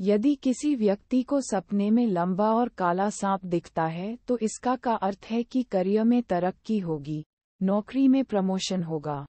यदि किसी व्यक्ति को सपने में लंबा और काला सांप दिखता है तो इसका का अर्थ है कि करियर में तरक्की होगी नौकरी में प्रमोशन होगा